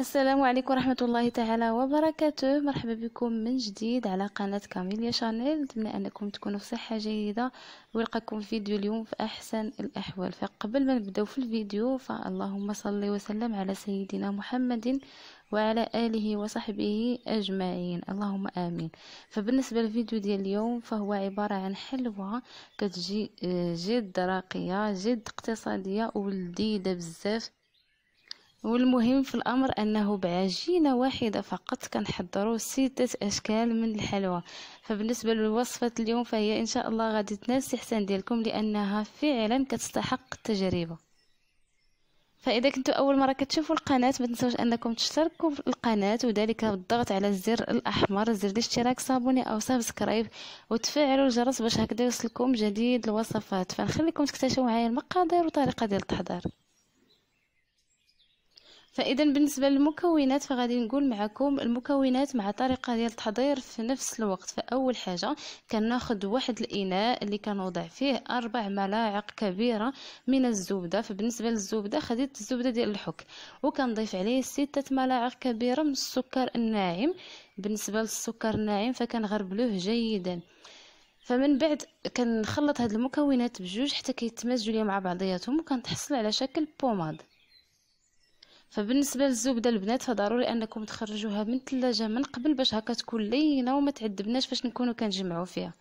السلام عليكم ورحمة الله تعالى وبركاته مرحبا بكم من جديد على قناة كاميليا شانيل نتمنى أنكم تكونوا في صحة جيدة ويلقاكم فيديو اليوم في أحسن الأحوال فقبل ما نبدأ في الفيديو فاللهم صل وسلم على سيدنا محمد وعلى آله وصحبه أجمعين اللهم آمين فبالنسبة للفيديو ديال اليوم فهو عبارة عن حلوة كتجي آه، جد راقية جد اقتصادية ولذيذة بزاف والمهم في الامر انه بعجينه واحده فقط كنحضروا سته اشكال من الحلوى فبالنسبه للوصفه اليوم فهي ان شاء الله غادي تنال احسان ديالكم لانها فعلا كتستحق التجربه فاذا كنتوا اول مره كتشوفوا القناه ما تنسوش انكم تشتركوا في القناه وذلك بالضغط على الزر الاحمر زر الاشتراك صابوني او سبسكرايب وتفعلوا الجرس باش هكذا يوصلكم جديد الوصفات فنخليكم تكتشفوا معايا المقادير وطريقه ديال التحضير فاذا بالنسبه للمكونات فغادي نقول معكم المكونات مع طريقه ديال التحضير في نفس الوقت فاول حاجه كناخذ واحد الاناء اللي كنوضع فيه اربع ملاعق كبيره من الزبده فبالنسبه للزبده خديت الزبده ديال الحك وكنضيف عليه سته ملاعق كبيره من السكر الناعم بالنسبه للسكر الناعم فكنغربلوه جيدا فمن بعد كنخلط هاد المكونات بجوج حتى كيتمزجوا ليا مع بعضياتهم وكنتحصل على شكل بوماد فبالنسبه للزبده البنات فضروري انكم تخرجوها من الثلاجه من قبل باش هكا تكون لينه وما تعذبناش فاش نكونوا كنجمعوا فيها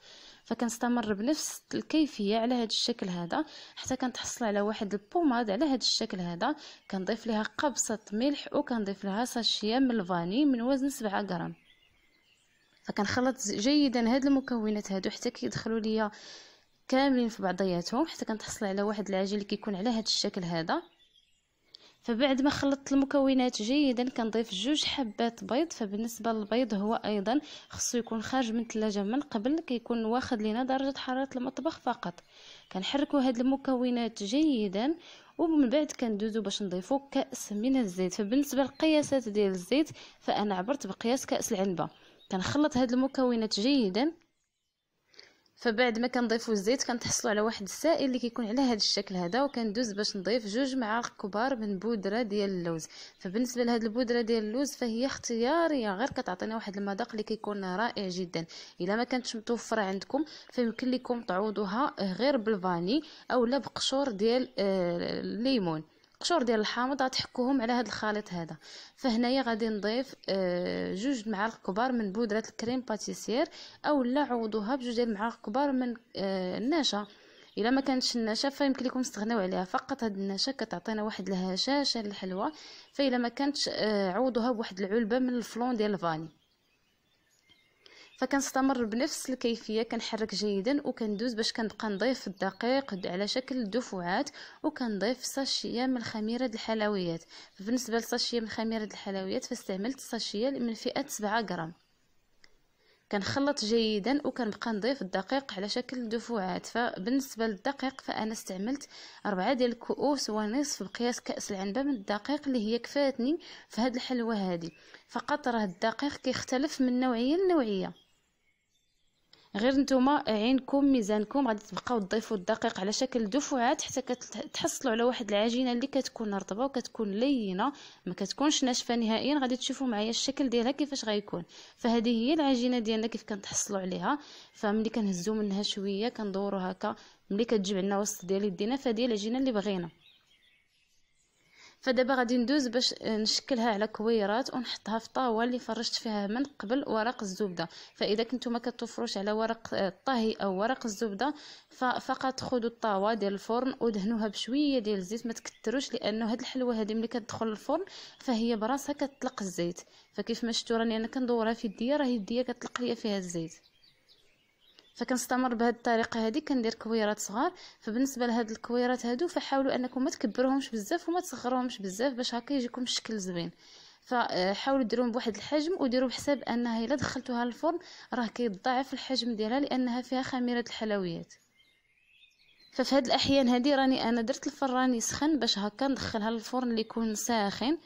فكنستمر بنفس الكيفيه على هذا الشكل هذا حتى كنتحصل على واحد البوماد على هذا الشكل هذا كنضيف لها قبصه ملح وكنضيف لها ساشيه من الفاني من وزن 7 غرام فكنخلط جيدا هاد المكونات هادو حتى كيدخلوا ليا كاملين في بعضياتهم حتى كنتحصل على واحد العجين اللي كيكون على هذا الشكل هذا فبعد ما خلطت المكونات جيدا كنضيف جوج حبات بيض فبالنسبه للبيض هو ايضا خصو يكون خارج من الثلاجه من قبل كيكون واخد لينا درجه حراره المطبخ فقط كنحركوا هاد المكونات جيدا ومن بعد كندوزو باش نضيفو كاس من الزيت فبالنسبه للقياسات ديال الزيت فانا عبرت بقياس كاس العنبه كنخلط هاد المكونات جيدا فبعد ما كنضيفو الزيت كنتحصلوا على واحد السائل اللي كيكون على هذا الشكل هذا وكندوز باش نضيف جوج معالق كبار من بودره ديال اللوز فبالنسبه لهاد البودره ديال اللوز فهي اختياريه غير كتعطينا واحد المذاق اللي كيكون رائع جدا الا ما كانتش متوفره عندكم فيمكن لكم تعوضوها غير بالفاني اولا بقشور ديال الليمون آه، قشور ديال الحامض غتحكوهم على هاد الخليط هذا فهنايا غادي نضيف آه، جوج معالق كبار من بودره الكريم باتيسير اولا عوضوها بجوج ديال المعالق كبار من آه، النشا الا ما كانتش النشا فيمكن لكم تستغناو عليها فقط هاد النشا كتعطينا واحد الهشاشه الحلوه فالا ما كانتش آه، عوضوها بواحد العلبه من الفلون ديال الفاني فكنستمر بنفس الكيفيه كنحرك جيدا وكندوز باش كنبقى نضيف الدقيق على شكل دفعات وكنضيف صاشيه من خميره الحلويات بالنسبه لصاشيه من خميره الحلويات فاستعملت صاشيه من فئه 7 غرام كنخلط جيدا وكنبقى نضيف الدقيق على شكل دفوعات فبالنسبه للدقيق فانا استعملت أربعة ديال الكؤوس ونصف بقياس كاس العنبه من الدقيق اللي هي كفاتني في هاد الحلوه هادي فقط راه الدقيق كيختلف من نوعيه لنوعيه غير نتوما عينكم ميزانكم غادي تبقاو تضيفوا الدقيق على شكل دفعات حتى كتحصلوا على واحد العجينه اللي كتكون رطبه وكتكون لينه ما كتكونش ناشفه نهائيا غادي تشوفوا معايا الشكل ديالها كيفاش غيكون فهذه هي العجينه ديالنا كيف كنتحصلوا عليها فملي كنهزو منها شويه كندورو هكا ملي كتجمع لنا وسط ديال يدينا فهذه العجينه اللي بغينا فدابا غادي ندوز باش نشكلها على كويرات ونحطها في طاوه اللي فرشت فيها من قبل ورق الزبده فاذا كنتو ما كتوفروش على ورق الطهي او ورق الزبده فقط خذوا الطاوه ديال الفرن ودهنوها بشويه ديال الزيت ما تكثروش لانه هاد الحلوه هادي ملي كتدخل الفرن فهي براسها كتطلق الزيت فكيف ما شفتوا راني انا كندورها في يديا راه يديا كتطلق ليا فيها الزيت فكنستمر بهذه الطريقه هذه كندير كويرات صغار فبالنسبه لهاد الكويرات هادو فحاولوا انكم ما تكبرهمش بزاف وما تصغروهمش بزاف باش هكا يجيكم الشكل زوين فحاولوا ديروهم بواحد الحجم وديروا بحساب انها الا دخلتوها للفرن راه كيتضاعف الحجم ديالها لانها فيها خميره الحلويات ففي هاد الاحيان هادي راني انا درت الفران يسخن باش هكا ندخلها للفرن اللي يكون ساخن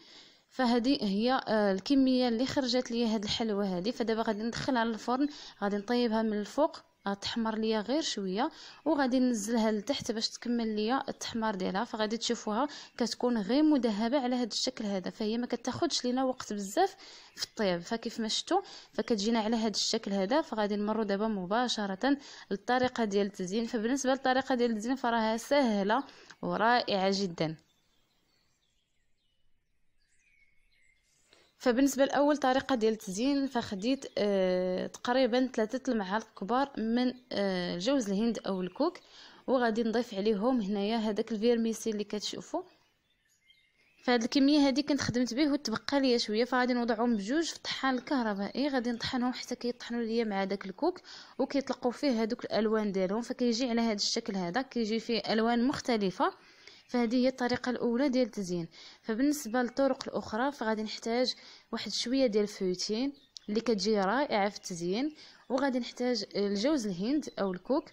فهذه هي آه، الكميه اللي خرجت لي هاد الحلوه هذه فدابا غادي ندخلها للفرن غادي نطيبها من الفوق تحمر ليا غير شويه وغادي ننزلها لتحت باش تكمل ليا التحمار ديالها فغادي تشوفوها كتكون غير مذهبه على هذا الشكل هذا فهي ما كتاخذش لينا وقت بزاف في الطياب فكيف ما شفتوا فكتجينا على هذا الشكل هذا فغادي نمروا دابا مباشره للطريقه ديال التزيين فبالنسبه للطريقه ديال التزيين فراها سهله ورائعه جدا فبالنسبه لاول طريقه ديال التزيين فخديت آه تقريبا ثلاثه المعالق كبار من آه جوز الهند او الكوك وغادي نضيف عليهم هنايا هذاك الفيرميسي اللي كتشوفوا فهاد الكميه هذه كنت خدمت به وتبقى ليا شويه فغادي نوضعهم بجوج في الطحان الكهربائي غادي نطحنهم حتى كيطحنوا ليا مع داك الكوك وكيطلقوا فيه هذوك الالوان ديالهم فكيجي على هذا الشكل هذا كيجي فيه الوان مختلفه فهذه هي الطريقه الاولى ديال التزيين فبالنسبه للطرق الاخرى فغادي نحتاج واحد شويه ديال الفوتين اللي كتجي رائعه في التزيين وغادي نحتاج الجوز الهند او الكوك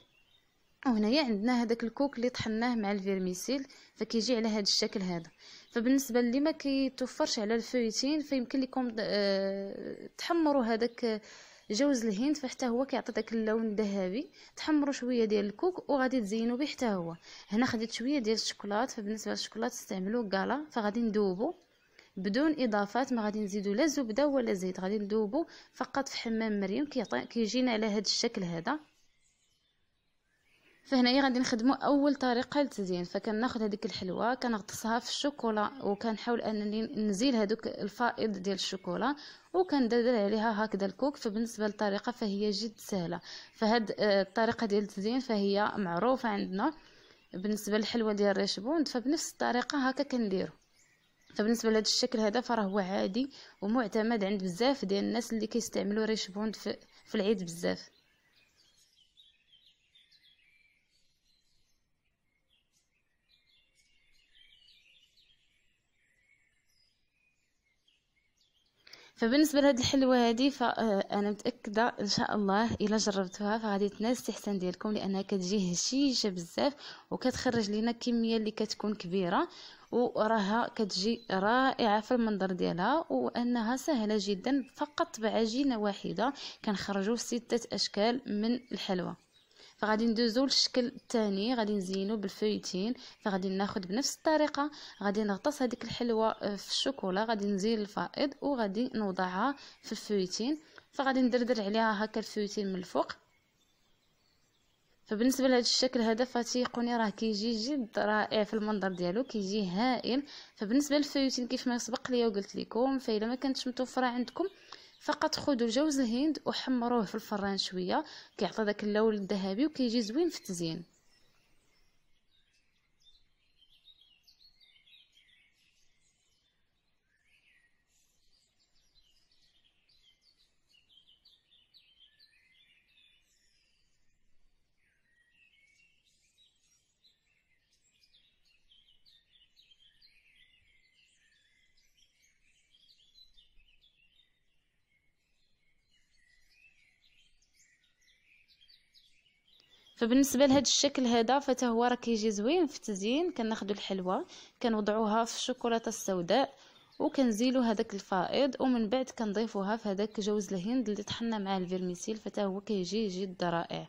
وهنايا عندنا هذاك الكوك اللي طحناه مع الفيرميسيل فكيجي على هذا الشكل هذا فبالنسبه اللي ما كيتوفرش على الفويتين فيمكن لكم آه، تحمروا هذاك جوز الهند فحتى هو كيعطي داك اللون الذهبي تحمروا شويه ديال الكوك وغادي تزينوا به حتى هو هنا خديت شويه ديال الشوكولات فبالنسبه للشوكولات استعملوا كالا فغادي ندوبو بدون اضافات ما غادي نزيدو لا زبده ولا زيت غادي ندوبو فقط في حمام مريم كيعطي كيجينا على هذا الشكل هذا فهنايا غادي نخدمو اول طريقه للتزيين فكناخذ هذيك الحلوه كنغطسها في الشوكولا وكنحاول انني نزيل هذوك الفائض ديال الشوكولا وكندردر عليها هكذا الكوك فبالنسبه للطريقه فهي جد سهله فهاد آه، الطريقه ديال التزيين فهي معروفه عندنا بالنسبه للحلوه ديال الريشبوند فبنفس الطريقه هكا كنديرو فبالنسبه لهذا الشكل هذا فراه هو عادي ومعتمد عند بزاف ديال الناس اللي كيستعملوا ريشبوند في العيد بزاف فبالنسبه لهاد الحلوه هذه آه، فانا متاكده ان شاء الله الا جربتوها فغادي تنال الاستحسان ديالكم لانها كتجي هشيشه بزاف وكتخرج لنا كميه اللي كتكون كبيره وراها كتجي رائعه في المنظر ديالها وانها سهله جدا فقط بعجينه واحده كنخرجوا سته اشكال من الحلوى فغادي ندوزو للشكل الثاني غادي نزينو بالفويتين فغادي ناخد بنفس الطريقه غادي نغطس هذيك الحلوه آه، في الشوكولا غادي نزيل الفائض وغادي نوضعها في الفويتين فغادي ندردر عليها هكا الفويتين من الفوق فبالنسبه لهذا الشكل هذا فتيقوني راه كيجي جد رائع في المنظر ديالو كيجي هائل فبالنسبه للفويتين كيف ما سبق ليا وقلت لكم فإلا ما كانتش متوفره عندكم فقط خذوا جوز الهند وحمروه في الفران شويه كيعطي داك اللون الذهبي وكيجي زوين في التزيين فبالنسبه لهذا الشكل هذا فتا هو راه كيجي زوين في التزيين كناخذوا الحلوه كنوضعوها في الشوكولاته السوداء وكنزيلوا هذاك الفائض ومن بعد كنضيفوها في هذاك جوز الهند اللي طحنا مع الفيرميسيل فتا هو كيجي جد رائع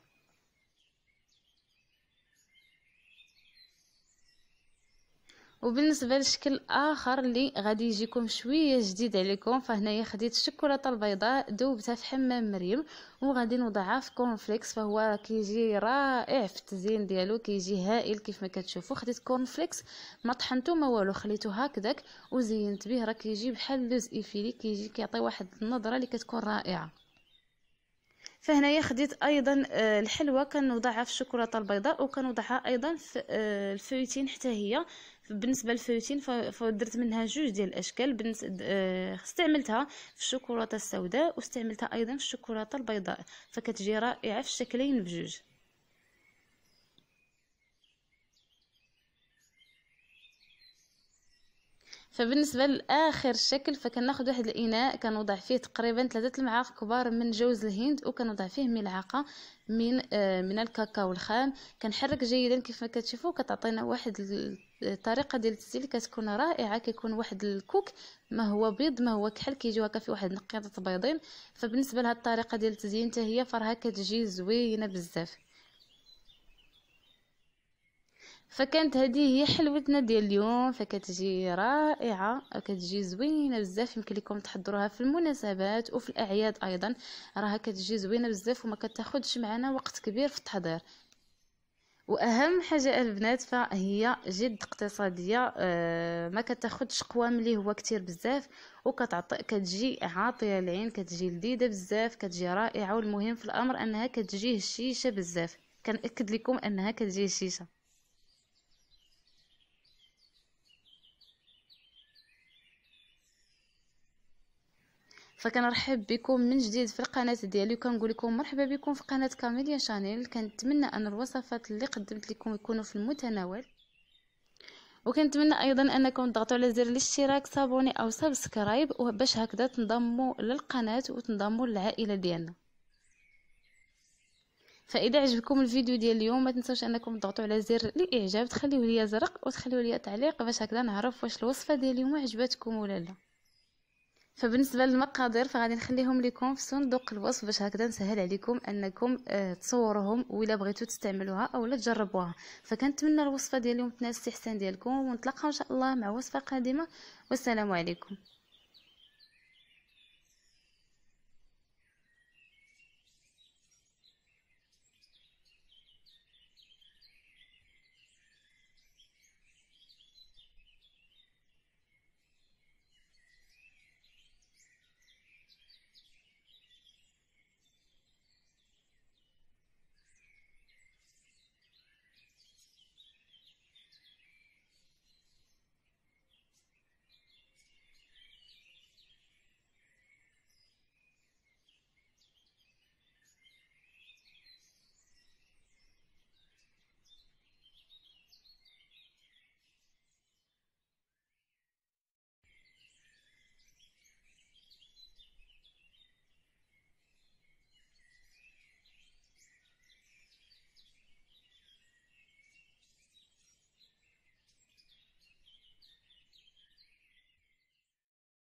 وبالنسبه للشكل اخر اللي غادي يجيكم شويه جديد عليكم فهنايا خديت الشوكولاته البيضاء ذوبتها في حمام مريم وغادي نوضعها في كورنفليكس فهو كيجي رائع في التزيين ديالو كيجي هائل كيف ما كتشوفوا خديت كورنفليكس ما طحنتو ما والو خليته هكذاك وزينت به راه كيجي بحال لوز ايفيلي كيجي كيعطي واحد النظره اللي كتكون رائعه فهنايا خديت ايضا آه، الحلوه كنوضعها في الشوكولاته البيضاء وكنوضعها ايضا في آه، الفويتين حتى هي بالنسبه للفوتين فدرت منها جوج ديال الاشكال بالنسبه آه، استعملتها في الشوكولاته السوداء واستعملتها ايضا في الشوكولاته البيضاء فكتجي رائعه في الشكلين بجوج فبالنسبه لاخر شكل فكناخد واحد الاناء كنوضع فيه تقريبا ثلاثه المعالق كبار من جوز الهند وكنوضع فيه ملعقه من آه من الكاكاو الخام كنحرك جيدا كيف ما كتشوفوا كتعطينا واحد الطريقه ديال التسيل كتكون رائعه كيكون واحد الكوك ما هو بيض ما هو كحل كيجيو هكا في واحد النقيضه بيضين فبالنسبه لهاد الطريقه ديال التزيين حتى هي فراها كتجي زوينه بزاف فكانت هذه هي حلوتنا ديال اليوم فكتجي رائعه كتجي زوينه بزاف يمكن لكم تحضروها في المناسبات وفي الاعياد ايضا راها كتجي زوينه بزاف وما كتاخذش معنا وقت كبير في التحضير واهم حاجه البنات فهي جد اقتصاديه أه ما كتاخذش قوام اللي هو كتير بزاف وكتعطي كتجي عاطيه العين كتجي لذيذه بزاف كتجي رائعه والمهم في الامر انها كتجي هشيشه بزاف كنأكد لكم انها كتجي هشيشه فكنرحب بكم من جديد في القناه ديالي وكنقول لكم مرحبا بكم في قناه كاميليا شانيل كنتمنى ان الوصفات اللي قدمت لكم يكونوا في المتناول وكنتمنى ايضا انكم تضغطوا على زر الاشتراك صابوني او سبسكرايب باش هكذا تنضموا للقناه وتنضموا للعائله ديالنا فاذا عجبكم الفيديو ديال اليوم ما تنسوش انكم تضغطوا على زر الاعجاب تخليوا ليا زرق وتخليوا ليا تعليق باش هكذا نعرف واش الوصفه ديال اليوم عجبتكم ولا لا فبالنسبه للمقادير فغادي نخليهم لكم في صندوق الوصف باش هكذا نسهل عليكم انكم آه، تصوروهم ولا بغيتو تستعملوها اولا تجربوها فكنتمنى الوصفه ديال اليوم تنال الاستحسان ديالكم ونتلاقاو ان شاء الله مع وصفه قادمه والسلام عليكم